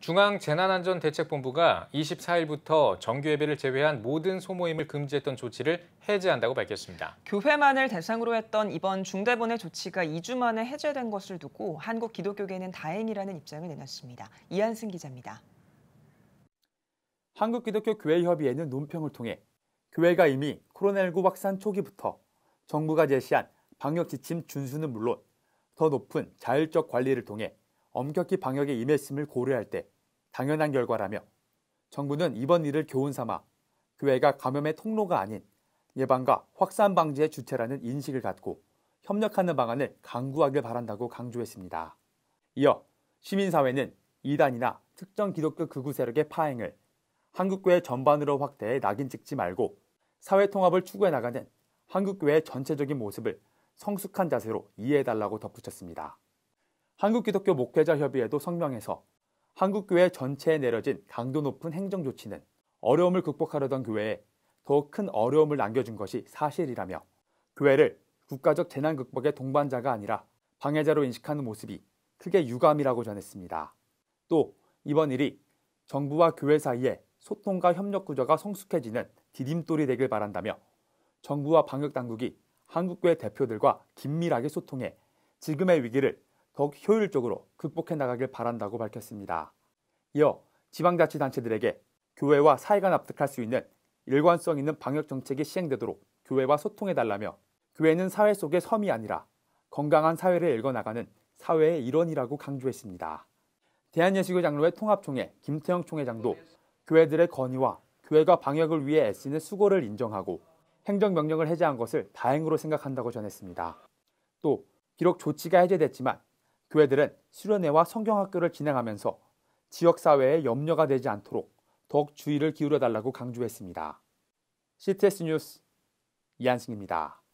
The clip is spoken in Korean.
중앙재난안전대책본부가 24일부터 정규예배를 제외한 모든 소모임을 금지했던 조치를 해제한다고 밝혔습니다. 교회만을 대상으로 했던 이번 중대본의 조치가 2주 만에 해제된 것을 두고 한국 기독교계는 다행이라는 입장을 내놨습니다. 이한승 기자입니다. 한국기독교교회협의회는 논평을 통해 교회가 이미 코로나19 확산 초기부터 정부가 제시한 방역 지침 준수는 물론 더 높은 자율적 관리를 통해 엄격히 방역에 임했음을 고려할 때 당연한 결과라며 정부는 이번 일을 교훈 삼아 그외가 감염의 통로가 아닌 예방과 확산 방지의 주체라는 인식을 갖고 협력하는 방안을 강구하길 바란다고 강조했습니다. 이어 시민사회는 이단이나 특정 기독교 극우 세력의 파행을 한국교회 전반으로 확대해 낙인 찍지 말고 사회 통합을 추구해 나가는 한국교회의 전체적인 모습을 성숙한 자세로 이해해달라고 덧붙였습니다. 한국기독교 목회자협의회도 성명에서 한국교회 전체에 내려진 강도 높은 행정 조치는 어려움을 극복하려던 교회에 더 큰 어려움을 남겨준 것이 사실이라며 교회를 국가적 재난 극복의 동반자가 아니라 방해자로 인식하는 모습이 크게 유감이라고 전했습니다. 또 이번 일이 정부와 교회 사이에 소통과 협력 구조가 성숙해지는 디딤돌이 되길 바란다며 정부와 방역 당국이 한국교회 대표들과 긴밀하게 소통해 지금의 위기를 더욱 효율적으로 극복해 나가길 바란다고 밝혔습니다. 이어 지방자치단체들에게 교회와 사회가 납득할 수 있는 일관성 있는 방역 정책이 시행되도록 교회와 소통해 달라며 교회는 사회 속의 섬이 아니라 건강한 사회를 읽어나가는 사회의 일원이라고 강조했습니다. 대한예수교 장로회 통합총회 김태형 총회장도 교회들의 건의와 교회가 방역을 위해 애쓰는 수고를 인정하고 행정명령을 해제한 것을 다행으로 생각한다고 전했습니다. 또 비록 조치가 해제됐지만 교회들은 수련회와 성경학교를 진행하면서 지역사회에 염려가 되지 않도록 더욱 주의를 기울여 달라고 강조했습니다. CTS 뉴스 이한승입니다.